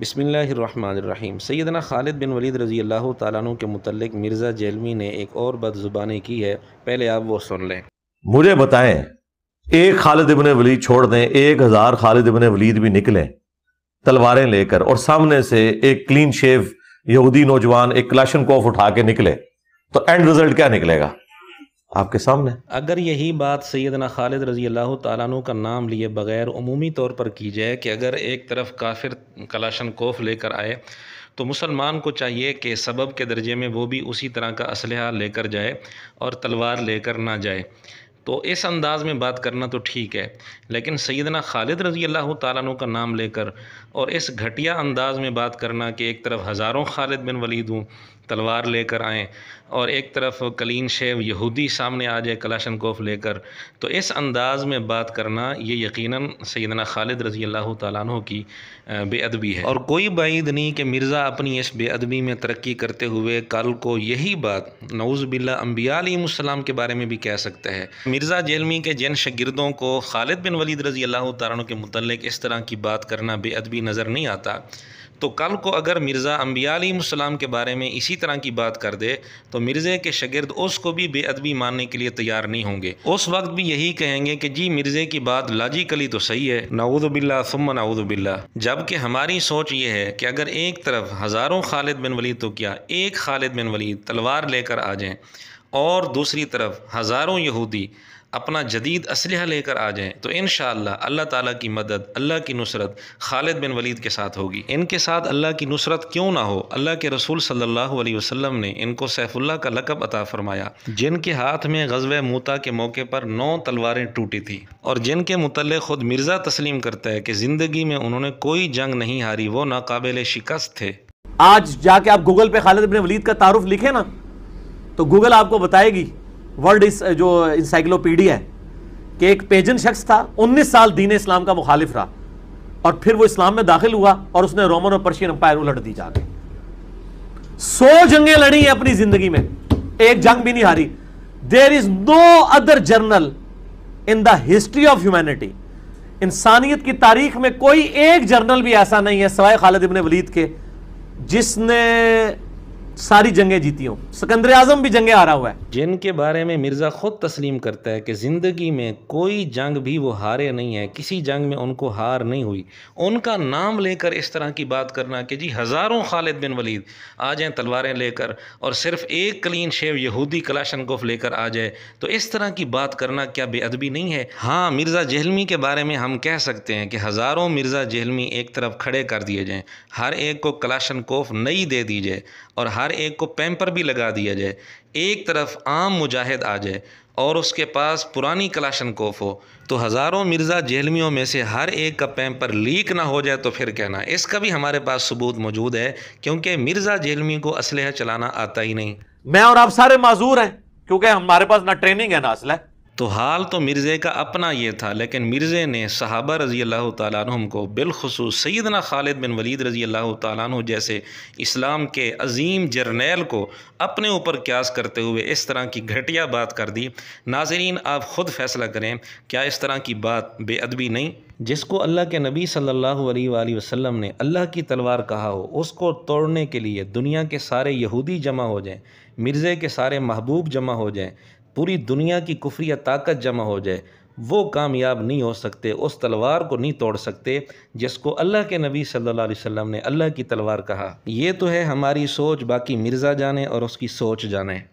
बसमीम सैदना खालिद बिन वलीद रज़ी अल्लाह तु के मतलब मिर्ज़ा जैलमी ने एक और बदजुबानी की है पहले आप वो सुन लें मुझे बताएं एक खालिद इबन वलीद छोड़ दें एक हज़ार खालिद इबन वलीद भी निकलें तलवारें लेकर और सामने से एक क्लीन शेव यहूदी नौजवान एक क्लाशन कोफ उठा के निकले तो एंड रिजल्ट क्या निकलेगा आपके सामने अगर यही बात सैदना खालिद रजी अल्लाह तु का नाम लिए बगैर अमूमी तौर पर की जाए कि अगर एक तरफ काफिर कलाशन कोफ लेकर आए तो मुसलमान को चाहिए कि सबब के दर्जे में वो भी उसी तरह का असलहा लेकर जाए और तलवार लेकर ना जाए तो इस अंदाज़ में बात करना तो ठीक है लेकिन सैदना खालिद रजी अल्लाह तु का नाम लेकर और इस घटिया अंदाज़ में बात करना कि एक तरफ हज़ारों खालिद बिन वलीद हूँ तलवार लेकर आएँ और एक तरफ कलीन शेव यहूदी सामने आ जाए कलाशन कोफ लेकर तो इस अंदाज़ में बात करना ये यकीनन सैदना खालिद रज़ी अल्लाह तु की बेअदबी है और कोई बाइद नहीं कि मिर्ज़ा अपनी इस बेअदबी में तरक्की करते हुए कल को यही बात नौज़ बिल्ला अम्बियालाम के बारे में भी कह सकते हैं मिर्ज़ा जेलमी के जिन शगिरदों को खालिद बिन वलीद रज़ी अल्लाह तु के मतलब इस तरह की बात करना बेअदबी नज़र नहीं आता तो कल को अगर मिर्ज़ा अम्बियाम के बारे में इसी तरह की बात कर दे तो मिर्ज़े के शगिर्द उसको भी बेअदबी मानने के लिए तैयार नहीं होंगे उस वक्त भी यही कहेंगे कि जी मिर्ज़े की बात लाजिकली तो सही है नाऊदबिल्ला सुम नाउदबिल्ला जबकि हमारी सोच ये है कि अगर एक तरफ हज़ारों खालिद बिन वली तो क्या एक खालिद बिन वली तलवार लेकर आ जाएँ और दूसरी तरफ हज़ारों यहूदी अपना जदीद असलह लेकर आ जाएँ तो इन अल्लाह ताला की मदद अल्लाह की नुसरत खालिद बिन वलीद के साथ होगी इनके साथ अल्लाह की नुसरत क्यों ना हो अल्लाह के रसूल सल्ला अलैहि ने इनको सैफुल्ला का लकब अता फरमाया जिनके हाथ में गजब मोता के मौके पर नौ तलवारें टूटी थी और जिनके मुतल ख़ुद मिर्ज़ा तस्लीम करता है कि ज़िंदगी में उन्होंने कोई जंग नहीं हारी वो नाकबिल शिकस्त थे आज जाके आप गूगल पे खालिद बिन वलीद का तारुफ लिखे ना तो गूगल आपको बताएगी वर्ल्ड इस जो इंसाइक्लोपीडिया है कि एक पेजन शख्स था 19 साल दीन इस्लाम का मुखालिफ रहा और फिर वो इस्लाम में दाखिल हुआ और उसने रोमन और पर्शियन अंपायर उलट दी जाके सौ जंगे लड़ी है अपनी जिंदगी में एक जंग भी नहीं हारी there is no other general in the history of humanity इंसानियत की तारीख में कोई एक जर्नल भी ऐसा नहीं है सवाए खालिद इबन वलीद के जिसने सारी जंगें जीती हों सिकंदर आजम भी जंगे आ रहा हुआ है जिनके बारे में मिर्ज़ा खुद तस्लीम करता है कि ज़िंदगी में कोई जंग भी वो हारे नहीं है किसी जंग में उनको हार नहीं हुई उनका नाम लेकर इस तरह की बात करना कि जी हज़ारों खालिद बिन वलीद आ जाए तलवारें लेकर और सिर्फ एक क्लीन शेव यहूदी कलाशनकोफ लेकर आ जाए तो इस तरह की बात करना क्या बेअदबी नहीं है हाँ मिर्ज़ा जहलमी के बारे में हम कह सकते हैं कि हज़ारों मिर्ज़ा जहलमी एक तरफ खड़े कर दिए जाए हर एक को कोफ नई दे दी जाए और हर हर एक को पैम्पर भी लगा दिया जाए एक तरफ आम मुजाहिद आ जाए और उसके पास पुरानी कलाशन कोफ हो तो हज़ारों मिर्ज़ा जहलमियों में से हर एक का पैम्पर लीक ना हो जाए तो फिर कहना इसका भी हमारे पास सबूत मौजूद है क्योंकि मिर्ज़ा जहलमी को असलह चलाना आता ही नहीं मैं और आप सारे माजूर हैं क्योंकि हमारे पास ना ट्रेनिंग है ना असलह तो हाल तो मिर्ज़े का अपना ये था लेकिन मिर्ज़े ने सहाबा रज़ी अल्लाह तुम को बिलखसूस सैदना खालिद बिन वलीद रज़ी अल्लाह तुम जैसे इस्लाम के अजीम जरनेल को अपने ऊपर क्यास करते हुए इस तरह की घटिया बात कर दी नाजरीन आप ख़ुद फ़ैसला करें क्या इस तरह की बात बेअदबी नहीं जिसको अल्लाह के नबी सल्लल्लाहु अलैहि वसल्लम ने अल्लाह की तलवार कहा हो उसको तोड़ने के लिए दुनिया के सारे यहूदी जमा हो जाएं मिर्ज़े के सारे महबूब जमा हो जाएं पूरी दुनिया की कुफ्रिया ताकत जमा हो जाए वो कामयाब नहीं हो सकते उस तलवार को नहीं तोड़ सकते जिसको अल्लाह के नबी सल्लल्लाहु अलैहि वसल्लम ने अल्लाह की तलवार कहा यह तो है हमारी सोच बाकी मिर्ज़ा जाने और उसकी सोच जाने